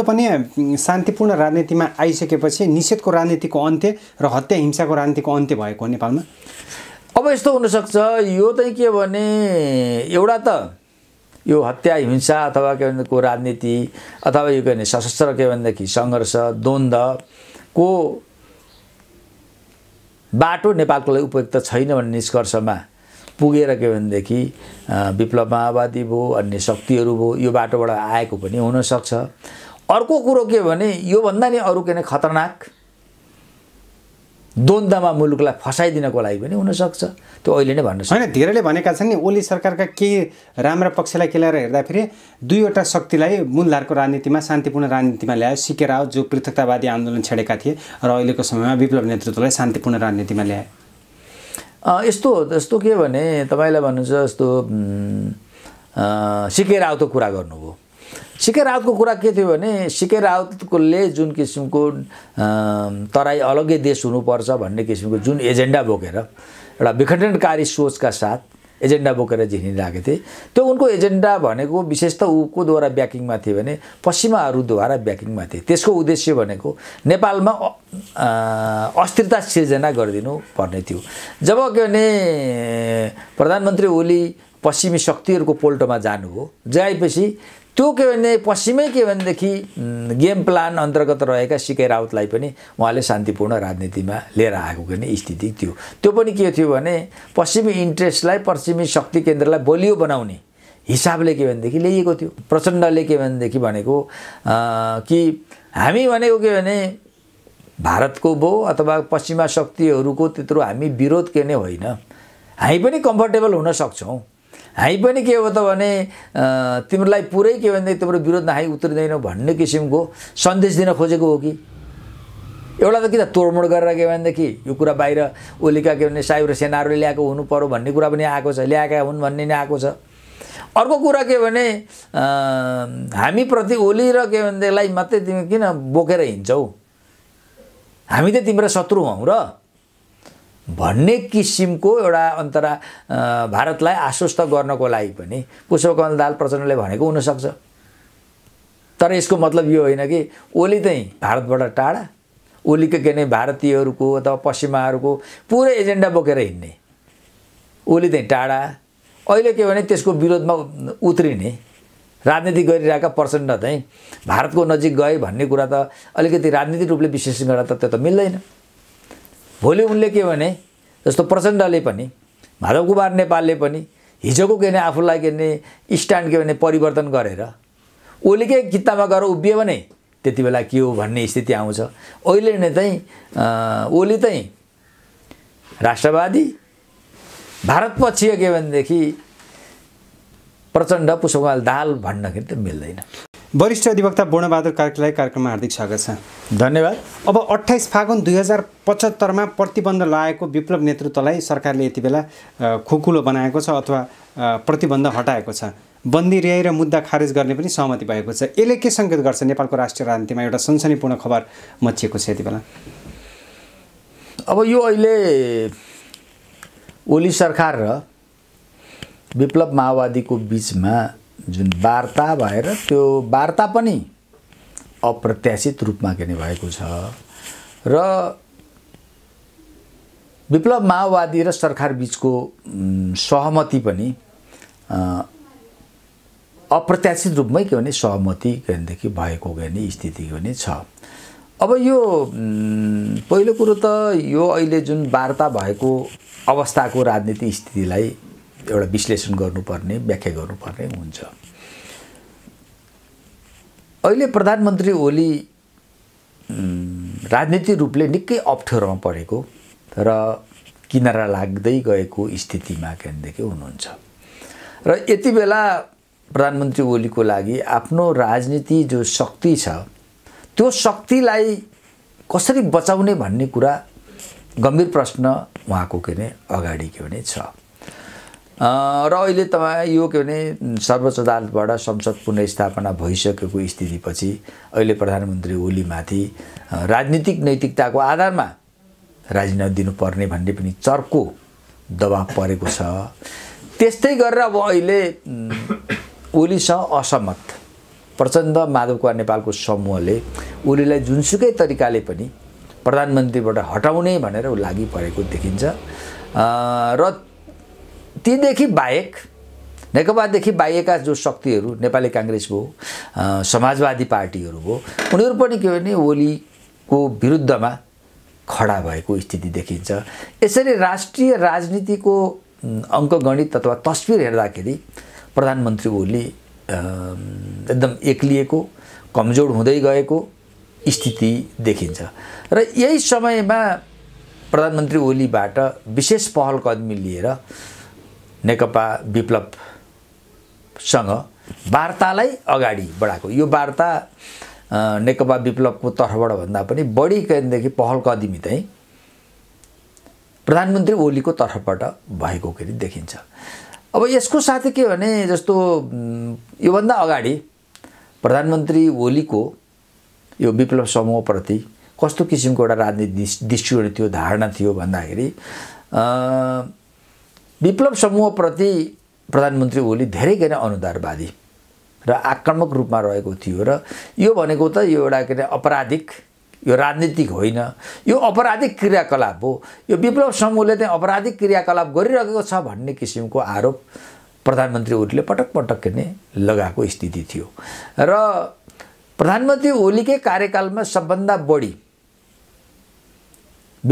पनि शान्तिपूर्ण राजनीतिमा आइसकेपछि निषेधको राजनीतिको अन्त्य र हत्या हिंसाको राजनीतिको अन्त्य भएको नेपालमा अब यस्तो हुनसक्छ यो चाहिँ के भने एउटा त यो हत्या हिंसा अथवा के भनेको राजनीति अथवा यो के भने सशस्त्र के भनेदेखि सङ्घर्ष द्वन्द्वको बाटो नेपालको लागि उपयुक्त छैन भन्ने निष्कर्षमा पुगेर के भनेदेखि विप्लव माओवादी भयो अन्य शक्तिहरू भयो यो बाटोबाट आएको पनि हुनसक्छ अर्को कुरो के भने योभन्दा नि अरू के खतरनाक द्वन्द्वमा मुलुकलाई फसाइदिनको लागि पनि हुनसक्छ त्यो अहिले नै भन्नु होइन धेरैले भनेका छन् नि ओली सरकारका केही राम्रा पक्षलाई केलाएर हेर्दाखेरि दुईवटा शक्तिलाई मूलधारको राजनीतिमा शान्तिपूर्ण राजनीतिमा ल्यायो सिकेर आओ जो पृथकतावादी आन्दोलन छेडेका थिए र अहिलेको समयमा विप्लव नेतृत्वलाई शान्तिपूर्ण राजनीतिमा ल्यायो यस्तो जस्तो के भने तपाईँलाई भन्नुहुन्छ जस्तो सिकेर त कुरा गर्नुभयो सिके राउतको कुरा के थियो भने सिके राउतकोले जुन किसिमको तराई अलग्गै देश हुनुपर्छ भन्ने किसिमको जुन एजेन्डा बोकेर एउटा विखण्डनकारी सोचका साथ एजेन्डा बोकेर झिनिरहेको थिए त्यो उनको एजेन्डा भनेको विशेष त ऊ कोद्वारा ब्याकिङमा थियो भने पश्चिमाहरूद्वारा ब्याकिङमा थिए त्यसको उद्देश्य भनेको नेपालमा अस्थिरता सिर्जना गरिदिनु पर्ने थियो जब के भने प्रधानमन्त्री ओली पश्चिमी शक्तिहरूको पोल्टोमा जानु हो जाएपछि त्यो के भने पश्चिमै के भनेदेखि गेम प्लान अन्तर्गत रहेका सिके राउतलाई पनि उहाँले शान्तिपूर्ण राजनीतिमा लिएर आएको पनि स्थिति थियो त्यो पनि के थियो भने पश्चिमी इन्ट्रेस्टलाई पश्चिमी शक्ति केन्द्रलाई बलियो बनाउने हिसाबले के भनेदेखि ल्याइएको थियो प्रचण्डले के भनेदेखि भनेको कि हामी भनेको के भने भारतको भो अथवा पश्चिमा शक्तिहरूको त्यत्रो हामी विरोध के नै होइन हामी पनि कम्फर्टेबल हुन सक्छौँ हामी पनि के हो त भने तिमीलाई पुरै के भनेदेखि तिम्रो विरोधमा हामी उत्रिँदैनौ भन्ने किसिमको सन्देश दिन खोजेको हो कि एउटा त किन तोडमोड गरेर के भनेदेखि यो कुरा बाहिर ओलीका के भने साइबर सेनाहरूले ल्याएको हुनु पऱ्यो भन्ने कुरा पनि आएको छ ल्याएका हुन् भन्ने नै आएको छ अर्को कुरा के भने हामीप्रति ओली र के भनेदेखिलाई मात्रै तिमी किन बोकेर हिँड्छौ हामी त तिम्रो शत्रु हौँ र भन्ने किसिमको एउटा अन्तरा भारतलाई आश्वस्त गर्नको लागि पनि पुष्पकमल दाल प्रचण्डले भनेको हुनसक्छ तर यसको मतलब यो होइन कि ओली चाहिँ भारतबाट टाढा ओलीको के नै भारतीयहरूको अथवा पश्चिमाहरूको पुरै एजेन्डा बोकेर हिँड्ने ओली चाहिँ टाढा अहिले के भने त्यसको विरोधमा उत्रिने राजनीति गरिरहेका प्रचण्ड चाहिँ भारतको नजिक गए भन्ने कुरा त अलिकति राजनीतिक रूपले विश्लेषण गर्दा त त्यो त मिल्दैन भोलि उनले के भने जस्तो प्रचण्डले पनि माधव कुमार नेपालले पनि हिजोको के भने आफूलाई के भने स्ट्यान्ड के भने परिवर्तन गरेर उसले के किताबमा गएर उभियो भने त्यति बेला के हो भन्ने स्थिति आउँछ अहिले नै चाहिँ ओली चाहिँ राष्ट्रवादी भारत भारतपक्षीय के भनेदेखि प्रचण्ड पुष्पकमाल दाल भन्नखेरि त मिल्दैन वरिष्ठ अधिवक्ता वर्णबहादुर कार्कीलाई कार्यक्रममा हार्दिक स्वागत छ धन्यवाद अब अट्ठाइस फागुन दुई हजार पचहत्तरमा प्रतिबन्ध लगाएको विप्लव नेतृत्वलाई सरकारले यति बेला खुकुलो बनाएको छ अथवा प्रतिबन्ध हटाएको छ बन्दी रिहाई र मुद्दा खारेज गर्ने पनि सहमति भएको छ यसले के सङ्केत गर्छ नेपालको राष्ट्रिय राजनीतिमा एउटा सनसनीपूर्ण खबर मचिएको छ यति बेला अब यो अहिले ओली सरकार र विप्लव माओवादीको बिचमा जुन वार्ता भएर त्यो वार्ता पनि अप्रत्याशित रूपमा के भएको छ र विप्लव माओवादी र सरकार सरकारबिचको सहमति पनि अप्रत्याशित रूपमै के भने सहमति के भएको के स्थिति के छ अब यो पहिलो कुरो त यो अहिले जुन वार्ता भएको अवस्थाको राजनीतिक स्थितिलाई एउटा विश्लेषण गर्नुपर्ने व्याख्या गर्नुपर्ने हुन्छ अहिले प्रधानमन्त्री ओली राजनीतिक रूपले निकै अप्ठ्यारोमा परेको र किनारा लाग्दै गएको स्थितिमा केन्द्रदेखि हुनुहुन्छ र यति बेला प्रधानमन्त्री ओलीको लागि आफ्नो राजनीति जो शक्ति छ त्यो शक्तिलाई कसरी बचाउने भन्ने कुरा गम्भीर प्रश्न उहाँको के अरे अगाडि के भने छ र अहिले तपाईँ यो के भने सर्वोच्च अदालतबाट संसद पुनस्थापना भइसकेको स्थितिपछि अहिले प्रधानमन्त्री ओलीमाथि राजनीतिक नैतिकताको आधारमा राजीनामा दिनुपर्ने भन्ने पनि चर्को दबाब परेको छ त्यस्तै गरेर अब अहिले ओलीसँग असहमत प्रचण्ड माधव कुमार नेपालको समूहले ओलीलाई जुनसुकै तरिकाले पनि प्रधानमन्त्रीबाट हटाउने भनेर लागि परेको देखिन्छ र तीदेखि बाहेक नेकपादेखि बाहिएका जो शक्तिहरू नेपाली काङ्ग्रेस भयो समाजवादी पार्टीहरू भयो उनीहरू पनि के भने ओलीको विरुद्धमा खडा भएको स्थिति देखिन्छ यसरी राष्ट्रिय राजनीतिको अङ्कगणित अथवा तस्विर हेर्दाखेरि प्रधानमन्त्री ओली एकदम एक्लिएको कमजोर हुँदै गएको स्थिति देखिन्छ र यही समयमा प्रधानमन्त्री ओलीबाट विशेष पहल कदमी लिएर नेकपा विप्लवसँग वार्तालाई अगाडि बढाएको यो वार्ता नेकपा विप्लवको तर्फबाट भन्दा पनि बढी कहिलेदेखि पहल कदिमी चाहिँ प्रधानमन्त्री ओलीको तर्फबाट भएको के अरे देखिन्छ अब यसको साथै के भने जस्तो योभन्दा अगाडि प्रधानमन्त्री ओलीको यो विप्लव समूहप्रति कस्तो किसिमको एउटा राजनीति दृष्टिकोण थियो धारणा थियो भन्दाखेरि विप्लव समूहप्रति प्रधानमन्त्री ओली धेरै नै अनुदारवादी र आक्रमक रूपमा रहेको थियो र यो भनेको त यो एउटा के अरे अपराधिक यो राजनीतिक होइन यो अपराधिक क्रियाकलाप हो यो विप्लव समूहले चाहिँ अपराधिक क्रियाकलाप गरिरहेको छ भन्ने किसिमको आरोप प्रधानमन्त्री ओलीले पटक पटक के नै लगाएको स्थिति थियो र प्रधानमन्त्री ओलीकै कार्यकालमा सबभन्दा बढी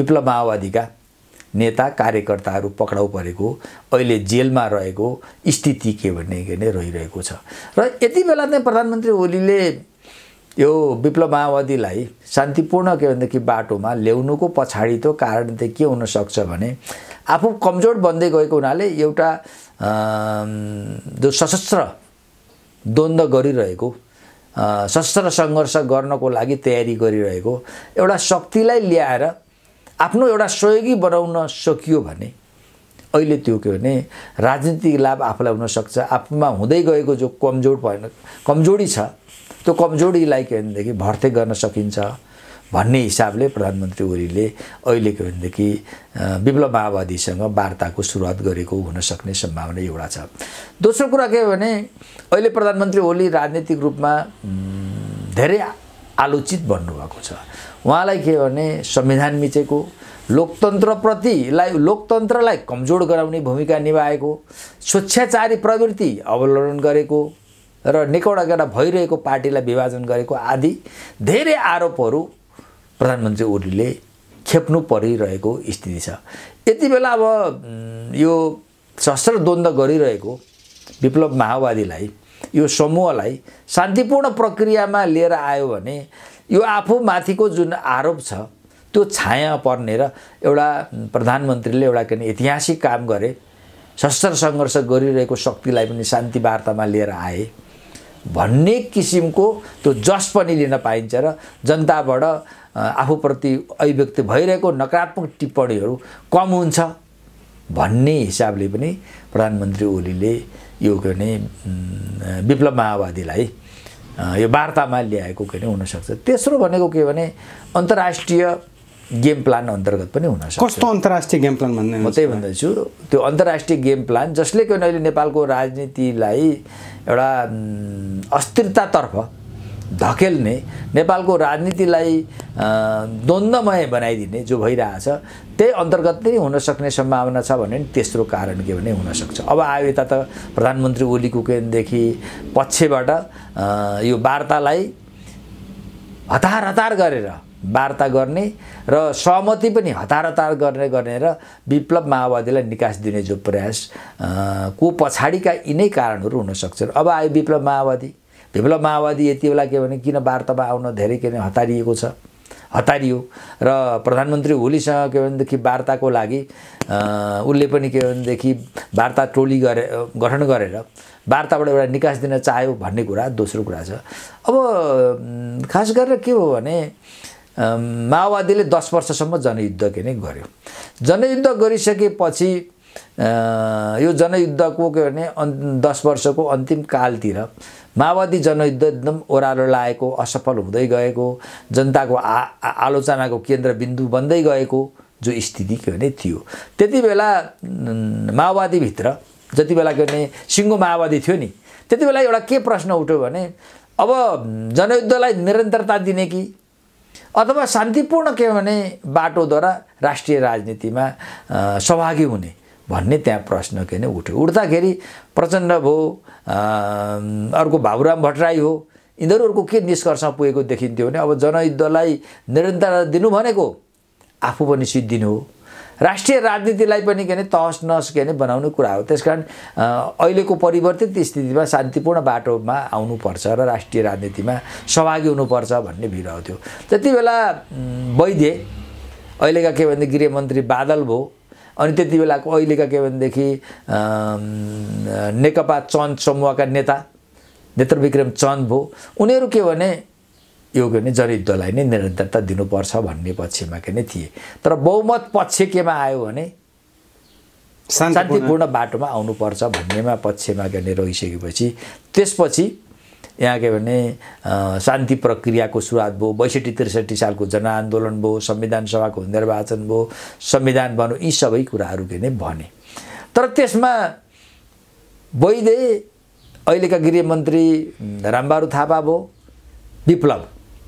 विप्लव माओवादीका नेता कार्यकर्ताहरू पक्राउ परेको अहिले जेलमा रहेको स्थिति के भन्ने नै रहिरहेको छ र यति बेला चाहिँ प्रधानमन्त्री ओलीले यो विप्लव माओवादीलाई शान्तिपूर्ण के भनेदेखि बाटोमा ल्याउनुको पछाडि त कारण चाहिँ के हुनसक्छ भने आफू कमजोर बन्दै गएको हुनाले एउटा जो सशस्त्र द्वन्द्व गरिरहेको सशस्त्र सङ्घर्ष गर्नको लागि तयारी गरिरहेको एउटा शक्तिलाई ल्याएर आफ्नो एउटा सहयोगी बनाउन सकियो भने अहिले त्यो के भने राजनीतिक लाभ आफूलाई हुनसक्छ आफूमा हुँदै गएको जो कमजोर भएन कमजोरी छ त्यो कमजोरीलाई के भनेदेखि भर्ते गर्न सकिन्छ भन्ने हिसाबले प्रधानमन्त्री ओलीले अहिले के भनेदेखि विप्लव माओवादीसँग वार्ताको सुरुवात गरेको हुनसक्ने सम्भावना एउटा छ दोस्रो कुरा के हो भने अहिले प्रधानमन्त्री ओली राजनीतिक रूपमा धेरै आलोचित बन्नुभएको छ उहाँलाई के भने संविधान मिचेको लोकतन्त्रप्रतिलाई लोकतन्त्रलाई कमजोर गराउने भूमिका निभाएको स्वेच्छाचारी प्रवृत्ति अवलोकन गरेको र निकौडागेडा भइरहेको पार्टीलाई विभाजन गरेको आदि धेरै आरोपहरू प्रधानमन्त्री ओलीले खेप्नु परिरहेको स्थिति छ यति बेला अब यो सशस्त्र द्वन्द गरिरहेको विप्लव माओवादीलाई यो समूहलाई शान्तिपूर्ण प्रक्रियामा लिएर आयो भने यो आफूमाथिको जुन आरोप छ त्यो छाया पर्ने र एउटा प्रधानमन्त्रीले एउटा के ऐतिहासिक काम गरे सशस्त्र सङ्घर्ष गरिरहेको शक्तिलाई पनि शान्ति वार्तामा लिएर आए भन्ने किसिमको त्यो जस पनि लिन पाइन्छ र जनताबाट आफूप्रति अभिव्यक्त भइरहेको नकारात्मक टिप्पणीहरू कम हुन्छ भन्ने हिसाबले पनि प्रधानमन्त्री ओलीले यो के भने विप्लव माओवादीलाई यो वार्तामा ल्याएको के हुनसक्छ तेस्रो भनेको के भने अन्तर्राष्ट्रिय गेम प्लान अन्तर्गत पनि हुनसक्छ कस्तो अन्तर्राष्ट्रिय गेम प्लान भन्ने म त्यही भन्दैछु त्यो अन्तर्राष्ट्रिय गेम प्लान जसले के भने अहिले नेपालको राजनीतिलाई एउटा अस्थिरतातर्फ धकेल्ने नेपालको राजनीतिलाई द्वन्द्वमय बनाइदिने जो भइरहेछ त्यही अन्तर्गत नै हुनसक्ने सम्भावना छ भने तेस्रो कारण के भने हुनसक्छ अब आयो यता त प्रधानमन्त्री ओलीको केन्द्रदेखि पक्षबाट यो वार्तालाई हतार हतार गरेर वार्ता गर्ने र सहमति पनि हतार हतार गर्ने गर्ने र विप्लव माओवादीलाई निकास दिने जो प्रयास को पछाडिका यिनै कारणहरू हुनसक्छन् अब आयो विप्लव माओवादी विप्लव माओवादी यति बेला के भने किन वार्तामा आउन धेरै के भने हतारिएको छ हतारियो र प्रधानमन्त्री होलीसँग के भनेदेखि वार्ताको लागि उसले पनि के भनेदेखि वार्ता टोली गरे गठन गरेर वार्ताबाट एउटा निकास दिन चाह्यो भन्ने कुरा दोस्रो कुरा छ अब खास गरेर के हो भने माओवादीले दस वर्षसम्म जनयुद्ध के नै गर्यो जनयुद्ध गरिसकेपछि यो जनयुद्धको के भने दस वर्षको अन्तिम कालतिर माओवादी जनयुद्ध एकदम ओह्रालो लागेको असफल हुँदै गएको जनताको आ आलोचनाको केन्द्रबिन्दु बन्दै गएको जो स्थिति के भने थियो त्यति बेला माओवादीभित्र जति बेला के भने सिङ्गो माओवादी थियो नि त्यति बेला एउटा के प्रश्न उठ्यो भने अब जनयुद्धलाई निरन्तरता दिने कि अथवा शान्तिपूर्ण के भने बाटोद्वारा राष्ट्रिय राजनीतिमा सहभागी हुने भन्ने त्यहाँ प्रश्न के नै उठ्यो उठ्दाखेरि प्रचण्ड भयो अर्को बाबुराम भट्टराई हो यिनीहरूको के निष्कर्ष पुगेको देखिन्थ्यो भने अब जनयुद्धलाई निरन्तरता दिनु भनेको आफू पनि सिद्धिनु हो राष्ट्रिय राजनीतिलाई पनि के अरे तहस नहस के अरे बनाउने कुरा हो त्यस कारण अहिलेको परिवर्तित स्थितिमा शान्तिपूर्ण बाटोमा आउनुपर्छ र राष्ट्रिय राजनीतिमा सहभागी हुनुपर्छ भन्ने भिडाउँथ्यो त्यति बेला वैद्य अहिलेका के भन्दा गृहमन्त्री बादल भयो अनि त्यति बेलाको अहिलेका के भनेदेखि नेकपा चन्द समूहका नेता नेत्रविक्रम चन्द भयो उनीहरू के भने यो के भने जनयुद्धलाई नै निरन्तरता दिनुपर्छ भन्ने पक्षमा के नै थिए तर बहुमत पक्ष केमा आयो भने शान्तिपूर्ण बाटोमा आउनुपर्छ भन्नेमा पक्षमा के नै रहिसकेपछि त्यसपछि यहाँ के भने शान्ति प्रक्रियाको सुरुवात भयो बैसठी त्रिसठी सालको जनआन्दोलन भयो संविधान सभाको निर्वाचन भयो संविधान बन्यो यी सबै कुराहरू के नै भने तर त्यसमा वैदे अहिलेका गृहमन्त्री रामबहादुर थापा भयो विप्लव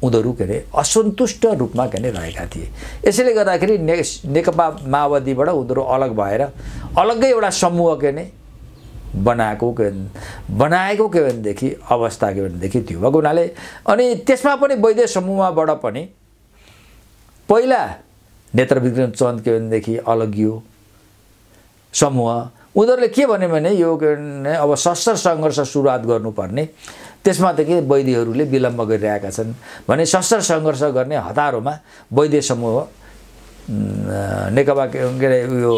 उनीहरू के अरे असन्तुष्ट रूपमा के अरे रहेका थिए यसैले गर्दाखेरि ने नेकपा माओवादीबाट उनीहरू अलग भएर अलग्गै एउटा समूह के अरे बनाएको के बनाएको के भनेदेखि अवस्था के भनेदेखि त्यो भएको हुनाले अनि त्यसमा पनि वैद्य समूहबाट पनि पहिला नेत्र विक्रम चन्द के भनेदेखि अलगियो समूह उनीहरूले के भन्यो भने यो के भने अब सशस्त्र सङ्घर्ष सुरुवात गर्नुपर्ने त्यसमा त के वैद्यहरूले विलम्ब गरिरहेका छन् भने सशस्त्र सङ्घर्ष गर्ने हतारोमा वैद्य समूह नेकपा के अरे उयो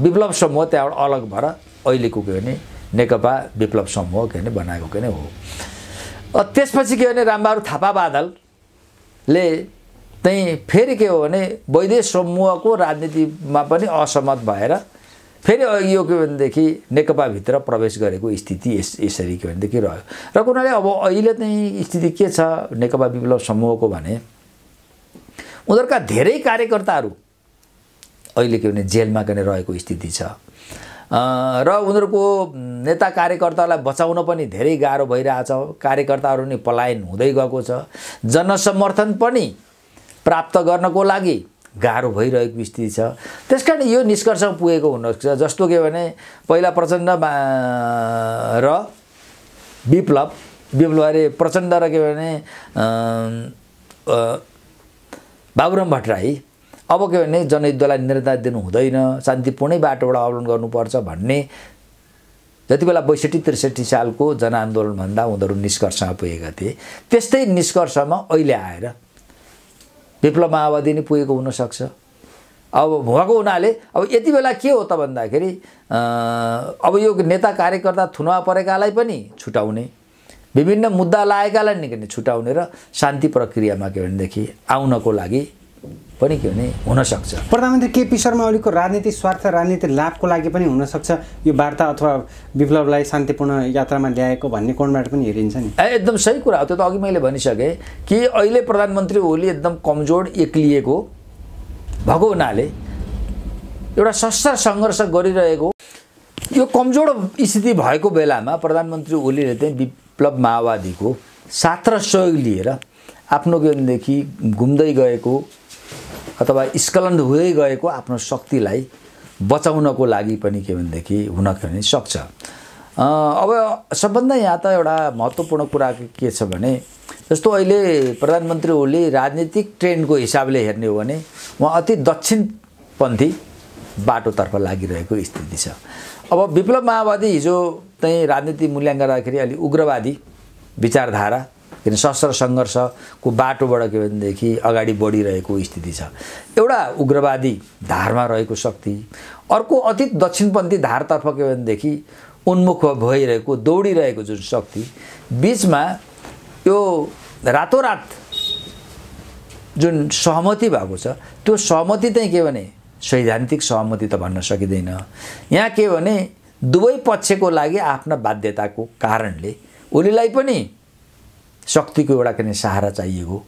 विप्लव समूह त्यहाँबाट अलग भएर अहिलेको के भने नेकपा विप्लव समूह के भने बनाएको के नै हो त्यसपछि के भने रामबहादुर थापा बादलले त्यहीँ फेरि के हो भने वैदेश समूहको राजनीतिमा पनि असहमत भएर फेरि यो के भनेदेखि नेकपाभित्र प्रवेश गरेको स्थिति यस यसरी के भनेदेखि रह्यो र उनीहरूले अब अहिले चाहिँ स्थिति के छ नेकपा विप्लव समूहको भने उनीहरूका धेरै कार्यकर्ताहरू अहिले के भने जेलमा के रहेको स्थिति छ र उनीहरूको नेता कार्यकर्तालाई बचाउन पनि धेरै गाह्रो भइरहेछ कार्यकर्ताहरू नै पलायन हुँदै गएको छ जनसमर्थन पनि प्राप्त गर्नको लागि गाह्रो भइरहेको स्थिति छ त्यस कारण यो निष्कर्षमा पुगेको हुनसक्छ जस्तो के भने पहिला प्रचण्ड र विप्लव विप्लव अरे प्रचण्ड र के भने बाबुराम भट्टराई अब के भने जनयुद्धलाई निर्णय दिनु हुँदैन शान्तिपूर्णै बाटोबाट अवलम्बन गर्नुपर्छ भन्ने जति बेला बैसठी त्रिसठी सालको जनआन्दोलनभन्दा उनीहरू निष्कर्षमा पुगेका थिए त्यस्तै निष्कर्षमा अहिले आएर विप्लव माओवादी नै पुगेको हुनसक्छ अब भएको हुनाले अब यति बेला के हो त भन्दाखेरि अब यो नेता कार्यकर्ता थुनवा परेकालाई पनि छुटाउने विभिन्न मुद्दा लागेकालाई निकै छुटाउने र शान्ति प्रक्रियामा के भनेदेखि आउनको लागि पनि के भने हुनसक्छ प्रधानमन्त्री केपी शर्मा ओलीको राजनीति स्वार्थ राजनीति लाभको लागि पनि हुनसक्छ यो वार्ता अथवा विप्लवलाई शान्तिपूर्ण यात्रामा ल्याएको भन्ने कोणबाट पनि हेरिन्छ नि एकदम सही कुरा हो त्यो त अघि मैले भनिसकेँ कि अहिले प्रधानमन्त्री ओली एकदम कमजोर एक्लिएको भएको हुनाले एउटा सस्ता सङ्घर्ष गरिरहेको यो कमजोर स्थिति भएको बेलामा प्रधानमन्त्री ओलीले चाहिँ विप्लव माओवादीको साथ र सहयोग लिएर आफ्नो ज्ञानदेखि घुम्दै गएको अथवा स्खलन हुँदै गएको आफ्नो शक्तिलाई बचाउनको लागि पनि के भनेदेखि हुन भने सक्छ अब सबभन्दा यहाँ त एउटा महत्त्वपूर्ण कुरा के छ भने जस्तो अहिले प्रधानमन्त्री ओली राजनीतिक ट्रेन्डको हिसाबले हेर्ने हो भने उहाँ अति दक्षिणपन्थी बाटोतर्फ लागिरहेको स्थिति छ अब विप्लव माओवादी हिजो चाहिँ राजनीति मूल्याङ्कन गर्दाखेरि अलि उग्रवादी विचारधारा किन सशस्त्र सङ्घर्षको बाटोबाट के भनेदेखि अगाडि बढिरहेको स्थिति छ एउटा उग्रवादी धारमा रहेको शक्ति अर्को अति दक्षिणपन्थी धारतर्फ के भनेदेखि उन्मुख भइरहेको दौडिरहेको जुन शक्ति बिचमा यो रातोरात जुन सहमति भएको छ त्यो सहमति चाहिँ के भने सैद्धान्तिक सहमति त भन्न सकिँदैन यहाँ के भने दुवै पक्षको लागि आफ्ना बाध्यताको कारणले उनीलाई पनि शक्तिको एउटा के सहारा चाहिएको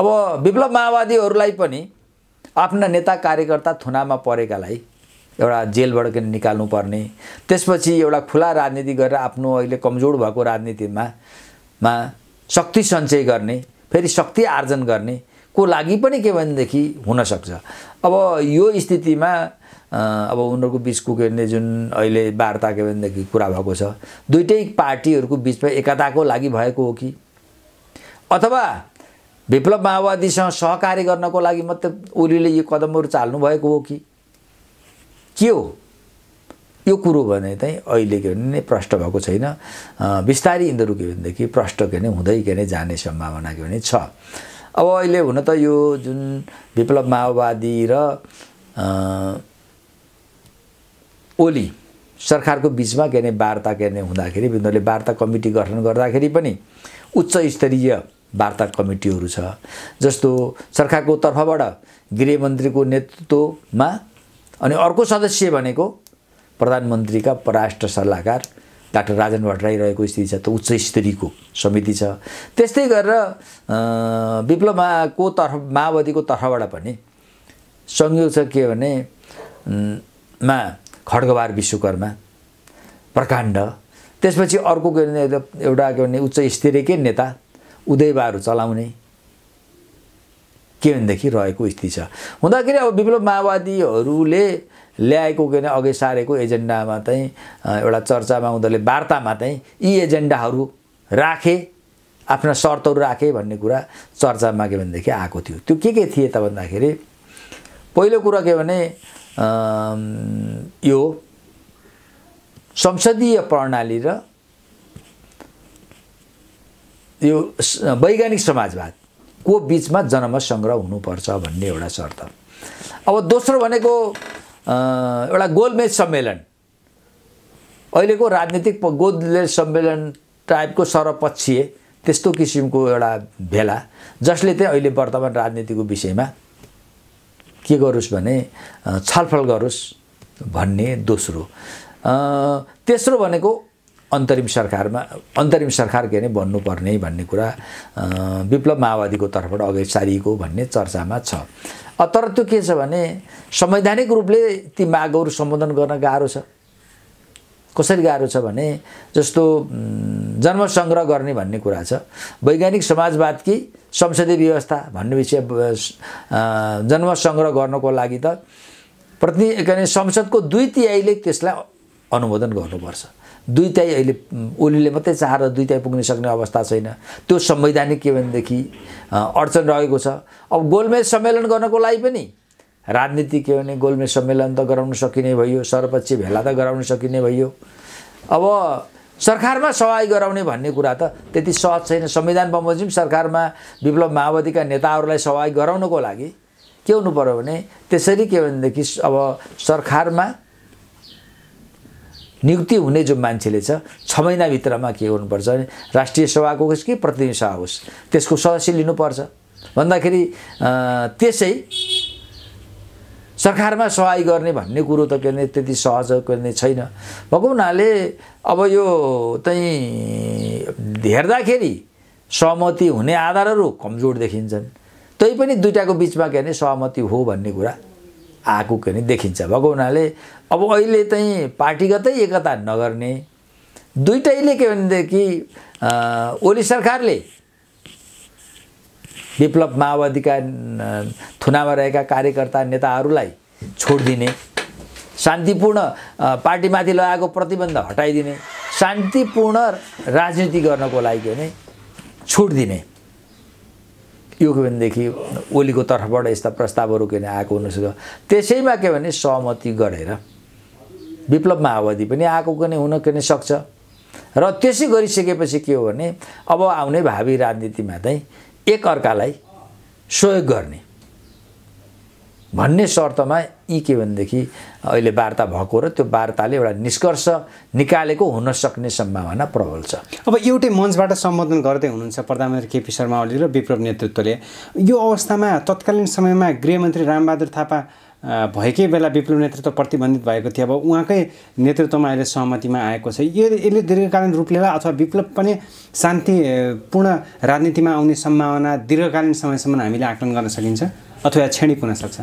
अब विप्लव माओवादीहरूलाई पनि आफ्ना नेता कार्यकर्ता थुनामा परेकालाई एउटा जेलबाट किन निकाल्नुपर्ने त्यसपछि एउटा खुला राजनीति गरेर आफ्नो अहिले कमजोर भएको राजनीतिमा मा शक्ति सञ्चय गर्ने फेरि शक्ति आर्जन गर्ने को लागि पनि के भनेदेखि हुनसक्छ अब यो स्थितिमा अब उनीहरूको बिचको के भने जुन अहिले वार्ता के भनेदेखि कुरा भएको छ दुइटै पार्टीहरूको बिचमा एकताको लागि भएको हो कि अथवा विप्लव माओवादीसँग सहकारी गर्नको लागि मात्रै ओलीले यो कदमहरू चाल्नु भएको हो कि के हो यो कुरो भने चाहिँ अहिले के भने नै प्रष्ट भएको छैन बिस्तारै यिनीहरू के भनेदेखि प्रष्ट के भने हुँदै के भने जाने सम्भावना के भने छ अब अहिले हुन त यो जुन विप्लव माओवादी र ओली सरकारको बिचमा के अरे वार्ता के अरे हुँदाखेरि यिनीहरूले वार्ता कमिटी गठन गर्दाखेरि पनि उच्च स्तरीय वार्ता कमिटीहरू छ जस्तो सरकारको तर्फबाट गृहमन्त्रीको नेतृत्वमा अनि अर्को सदस्य भनेको प्रधानमन्त्रीका पराष्ट्र सल्लाहकार डाक्टर राजन भट्टराई रहेको स्थिति छ त उच्च स्तरीयको समिति छ त्यस्तै गरेर विप्लवको तर्फ माओवादीको तर्फबाट पनि संयोग छ के भने मा खड्गबार विश्वकर्मा प्रकाण्ड त्यसपछि अर्को के भने एउटा के भने उच्च स्तरीयकै नेता उदयबाहरू चलाउने के भनेदेखि रहेको स्थिति छ हुँदाखेरि अब विप्लव माओवादीहरूले ल्याएको के अरे अघि सारेको एजेन्डामा चाहिँ एउटा चर्चामा उनीहरूले वार्तामा चाहिँ यी एजेन्डाहरू राखे आफ्ना शर्तहरू राखे भन्ने कुरा चर्चामा के भनेदेखि आएको थियो त्यो के के थिए त भन्दाखेरि पहिलो कुरा के भने यो संसदीय प्रणाली र यो वैज्ञानिक समाजवाद को बिचमा जनमत सङ्ग्रह हुनुपर्छ भन्ने एउटा शर्त अब दोस्रो भनेको एउटा गोलमेज सम्मेलन अहिलेको राजनीतिक गोलमेज सम्मेलन टाइपको सर्वपक्षीय त्यस्तो किसिमको एउटा भेला जसले चाहिँ अहिले वर्तमान राजनीतिको विषयमा के गरोस् भने छलफल गरोस् भन्ने दोस्रो तेस्रो भनेको अन्तरिम सरकारमा अन्तरिम सरकार के नै बन्नुपर्ने भन्ने कुरा विप्लव माओवादीको तर्फबाट अघि सारिएको भन्ने चर्चामा छ तर त्यो के छ भने संवैधानिक रूपले ती मागहरू सम्बोधन गर्न गाह्रो छ कसरी गाह्रो छ भने जस्तो जन्म सङ्ग्रह गर्ने भन्ने कुरा छ वैज्ञानिक समाजवादकी संसदीय व्यवस्था भन्ने विषय जन्म सङ्ग्रह गर्नको लागि त प्रति के संसदको दुई तिहाईले त्यसलाई अनुमोदन गर्नुपर्छ दुइटै अहिले ओलीले मात्रै चाहेर दुइटै पुग्न सक्ने अवस्था छैन त्यो संवैधानिक के भनेदेखि अडचन रहेको छ अब गोलमेज सम्मेलन गर्नको लागि पनि राजनीति के भने गोलमेज सम्मेलन त गराउन सकिने भयो सर्वपक्षीय भेला त गराउन सकिने भयो अब सरकारमा सहयोग गराउने भन्ने कुरा त त्यति सहज छैन संविधान बमोजिम सरकारमा विप्लव माओवादीका नेताहरूलाई सहयोग गराउनको लागि के हुनु पऱ्यो भने त्यसरी के भनेदेखि अब सरकारमा नियुक्ति हुने जो मान्छेले छ महिनाभित्रमा के गर्नुपर्छ भने राष्ट्रिय सभाको होस् कि प्रतिनिधि सभा होस् त्यसको सदस्य लिनुपर्छ भन्दाखेरि त्यसै सरकारमा सहाय गर्ने भन्ने कुरो त के भने त्यति सहज के भने छैन भएको हुनाले अब यो चाहिँ हेर्दाखेरि सहमति हुने आधारहरू कमजोर देखिन्छन् तैपनि दुइटाको बिचमा के भने सहमति हो भन्ने कुरा आएको पनि देखिन्छ भएको हुनाले अब अहिले चाहिँ पार्टीगतै एकता नगर्ने दुइटैले के भनेदेखि ओली सरकारले विप्लव माओवादीका थुनामा रहेका कार्यकर्ता नेताहरूलाई छोडिदिने शान्तिपूर्ण पार्टीमाथि लगाएको प्रतिबन्ध हटाइदिने शान्तिपूर्ण राजनीति गर्नको लागि भने छुट दिने यो के भनेदेखि ओलीको तर्फबाट यस्ता प्रस्तावहरू के भने आएको हुनसक्छ त्यसैमा के भने सहमति गरेर विप्लव माओवादी पनि आएको के हुन के नै सक्छ र त्यसै गरिसकेपछि के हो भने अब आउने भावी राजनीतिमा चाहिँ एकअर्कालाई सहयोग गर्ने भन्ने शर्तमा यी के भनेदेखि अहिले वार्ता भएको र त्यो वार्ताले एउटा निष्कर्ष निकालेको हुन सक्ने सम्भावना प्रबल छ अब एउटै मञ्चबाट सम्बोधन गर्दै हुनुहुन्छ प्रधानमन्त्री केपी शर्मा ओली र विप्लव नेतृत्वले यो अवस्थामा तत्कालीन समयमा गृहमन्त्री रामबहादुर थापा भएकै बेला विप्लव नेतृत्व प्रतिबन्धित भएको थियो अब उहाँकै नेतृत्वमा अहिले सहमतिमा आएको छ यो यसले दीर्घकालीन रूप लिएर अथवा विप्लव पनि शान्तिपूर्ण राजनीतिमा आउने सम्भावना दीर्घकालीन समयसम्म हामीले आकलन गर्न सकिन्छ अथवा क्षणिक सक्छ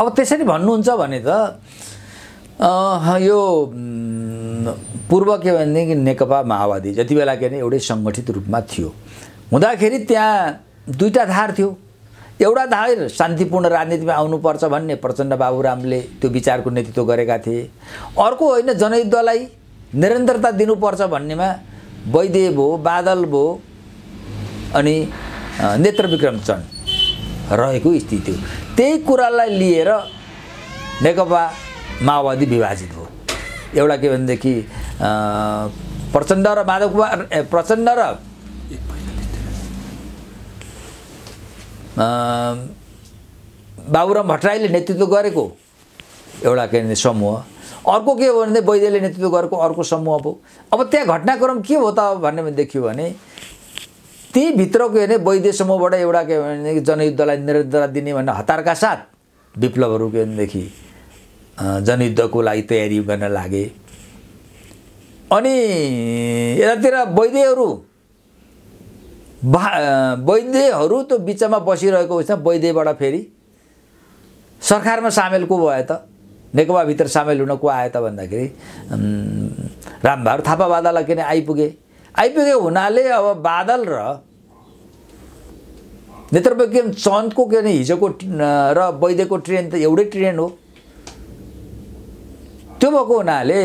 अब त्यसरी भन्नुहुन्छ भने त यो पूर्व के भनेदेखि नेकपा माओवादी जति बेला के अरे एउटै सङ्गठित रूपमा थियो हुँदाखेरि त्यहाँ दुईवटा धार थियो एउटा धार शान्तिपूर्ण राजनीतिमा आउनुपर्छ भन्ने प्रचण्ड बाबुरामले त्यो विचारको नेतृत्व गरेका थिए अर्को होइन जनयुद्धलाई निरन्तरता दिनुपर्छ भन्नेमा वैदेव हो बादल भयो अनि नेत्रविक्रम चन्द रहेको स्थिति हो त्यही कुरालाई लिएर नेकपा माओवादी विभाजित भयो एउटा के भनेदेखि प्रचण्ड र माधव कुमार प्रचण्ड र बाबुराम भट्टराईले नेतृत्व गरेको एउटा के भने समूह अर्को के हो भने वैद्यले नेतृत्व गरेको अर्को समूह भयो अब त्यहाँ घटनाक्रम के हो त भन्ने देखियो भने तीभित्रको हेर्ने वैद्य समूहबाट एउटा के भने जनयुद्धलाई निरन्तरता दिने भन्ने हतारका साथ विप्लवहरू के भनेदेखि जनयुद्धको लागि तयारी गर्न लागे अनि यतातिर वैद्यहरू वैद्यहरू त्यो बिचमा बसिरहेको छ वैद्यबाट फेरि सरकारमा सामेल को भयो त नेकपाभित्र सामेल हुन को आयो त भन्दाखेरि रामबहादुर थापा बादालाई किन आइपुगेँ आइपुगेको हुनाले अब बादल र विज्ञान चन्दको के अरे हिजोको र वैद्यको ट्रेन त एउटै ट्रेन हो त्यो भएको हुनाले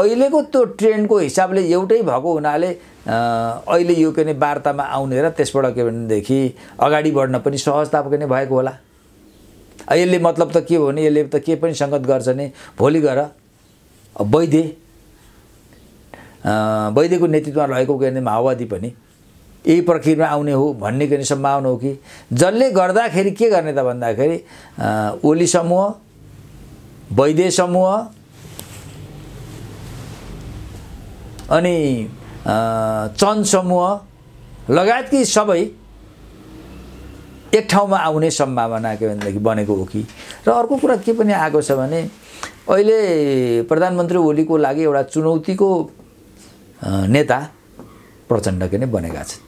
अहिलेको त्यो ट्रेन्डको हिसाबले एउटै भएको हुनाले अहिले यो के अरे वार्तामा आउने र त्यसबाट के भनेदेखि अगाडि बढ्न पनि सहजता के नै भएको होला यसले मतलब त के हो भने यसले त के पनि सङ्गत गर्छ भने भोलि गएर वैद्य वैद्यको नेतृत्वमा रहेको के भने माओवादी पनि यही प्रक्रियामा आउने हो भन्ने के सम्भावना हो कि जसले गर्दाखेरि के गर्ने त भन्दाखेरि ओली समूह वैद्य समूह अनि चन समूह कि सबै एक ठाउँमा आउने सम्भावना के भनेदेखि बनेको हो कि र अर्को कुरा के पनि आएको छ भने अहिले प्रधानमन्त्री ओलीको लागि एउटा चुनौतीको नेता प्रचण्डकै नै बनेका छन्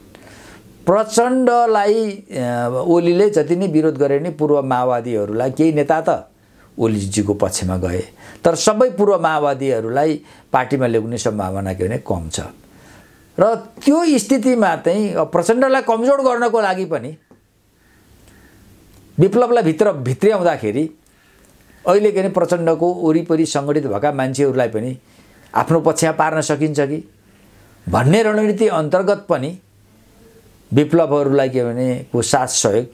प्रचण्डलाई ओलीले जति नै विरोध गरे नि पूर्व माओवादीहरूलाई केही नेता त ओलीजीको पक्षमा गए तर सबै पूर्व माओवादीहरूलाई पार्टीमा ल्याउने सम्भावना के भने कम छ र त्यो स्थितिमा चाहिँ प्रचण्डलाई कमजोर गर्नको लागि पनि विप्लवलाई भित्र भित्र्याउँदाखेरि अहिले के भने प्रचण्डको वरिपरि सङ्गठित भएका मान्छेहरूलाई पनि आफ्नो पक्षमा पार्न सकिन्छ कि भन्ने रणनीति अन्तर्गत पनि विप्लवहरूलाई के भने को साथ सहयोग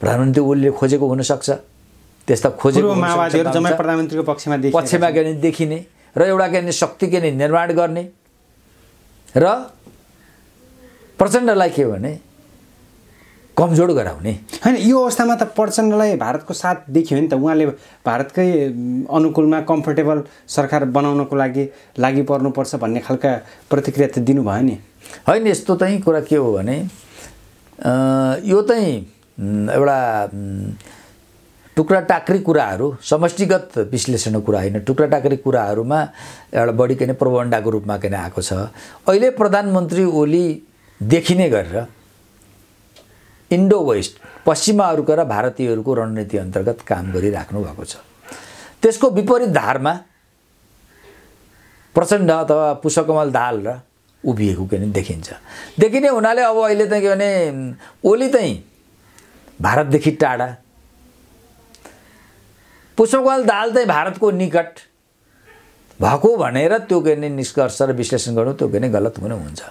प्रधानमन्त्री ओलीले खोजेको हुनसक्छ त्यस्ता खोजेको प्रधानमन्त्रीको पक्षमा पक्षमा के भने देखिने र एउटा के भने शक्ति के भने निर्माण गर्ने र प्रचण्डलाई के भने कमजोर गराउने होइन यो अवस्थामा त प्रचण्डलाई भारतको साथ देखियो नि त उहाँले भारतकै अनुकूलमा कम्फर्टेबल सरकार बनाउनको लागि लागि पर्नुपर्छ भन्ने खालका प्रतिक्रिया त दिनुभयो नि होइन यस्तो चाहिँ कुरा के हो भने यो चाहिँ एउटा टुक्रा टाक्री कुराहरू समष्टिगत विश्लेषणको कुरा होइन टुक्रा टाक्री कुराहरूमा एउटा बढी के प्रबन्डाको रूपमा के आएको छ अहिले प्रधानमन्त्री ओली देखिने गरेर इन्डो वेस्ट पश्चिमाहरूको र भारतीयहरूको रणनीति अन्तर्गत काम गरिराख्नु भएको छ त्यसको विपरीत धारमा प्रचण्ड अथवा पुष्पकमल दाल र उभिएको के देखिन्छ देखिने हुनाले अब अहिले त के भने ओली चाहिँ भारतदेखि टाढा पुष्पकमल दाल चाहिँ भारतको निकट भएको भनेर त्यो के निष्कर्ष र विश्लेषण गर्नु त्यो के गलत हुनु हुन्छ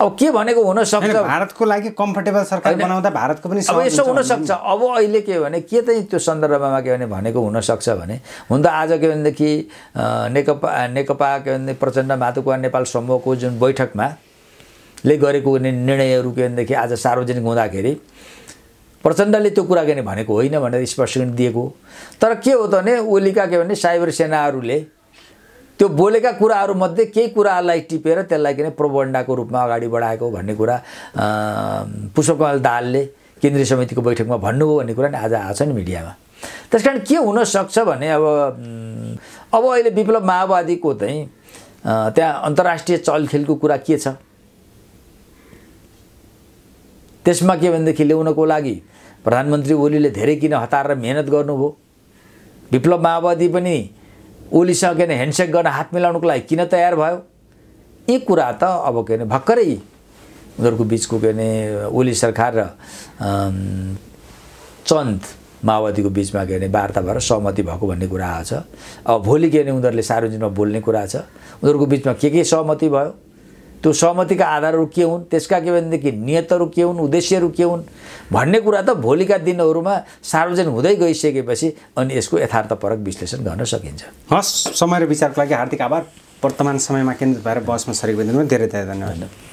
अब के भनेको हुनसक्छ भारतको लागि कम्फर्टेबल सरकार बनाउँदा भारतको पनि अब यसो हुनसक्छ अब अहिले के भने के चाहिँ त्यो सन्दर्भमा के भने भनेको हुनसक्छ भने हुन त आज के भनेदेखि नेकपा नेकपा के भनेदेखि प्रचण्ड माधुकुवा नेपाल समूहको जुन बैठकमा ले गरेको निर्णयहरू के भनेदेखि आज सार्वजनिक हुँदाखेरि प्रचण्डले त्यो कुरा के भनेको होइन भनेर स्पष्टीकरण दिएको तर के हो त भने ओलीका के भने साइबर सेनाहरूले त्यो बोलेका कुराहरूमध्ये केही कुरालाई टिपेर त्यसलाई किन प्रोभन्डाको रूपमा अगाडि बढाएको भन्ने कुरा पुष्पकमल दालले केन्द्रीय समितिको बैठकमा भन्नुभयो भन्ने कुरा नि आज आएको छ नि मिडियामा त्यस कारण के हुनसक्छ भने अब अब अहिले विप्लव माओवादीको चाहिँ त्यहाँ अन्तर्राष्ट्रिय चलखेलको कुरा के छ त्यसमा के भनेदेखि ल्याउनको लागि प्रधानमन्त्री ओलीले धेरै किन हतार र मिहिनेत गर्नुभयो विप्लव माओवादी पनि ओलीसँग के अरे ह्यान्डसेक गर्न हात मिलाउनुको लागि किन तयार भयो यी कुरा त अब के अरे भर्खरै उनीहरूको बिचको के अरे ओली सरकार र चन्द माओवादीको बिचमा के अरे वार्ता भएर सहमति भएको भन्ने कुरा आएको छ अब भोलि के अरे उनीहरूले सार्वजनिकमा बोल्ने कुरा छ उनीहरूको बिचमा के के सहमति भयो त्यो सहमतिका आधारहरू के हुन् त्यसका के भनेदेखि नियतहरू के हुन् उद्देश्यहरू के हुन् भन्ने कुरा त भोलिका दिनहरूमा सार्वजनिक हुँदै गइसकेपछि अनि यसको यथार्थपरक विश्लेषण गर्न सकिन्छ हस् समय र विचारको लागि हार्दिक आभार वर्तमान समयमा केन्द्रित भएर बसमा सरेको दिनुमा धेरै धेरै धन्यवाद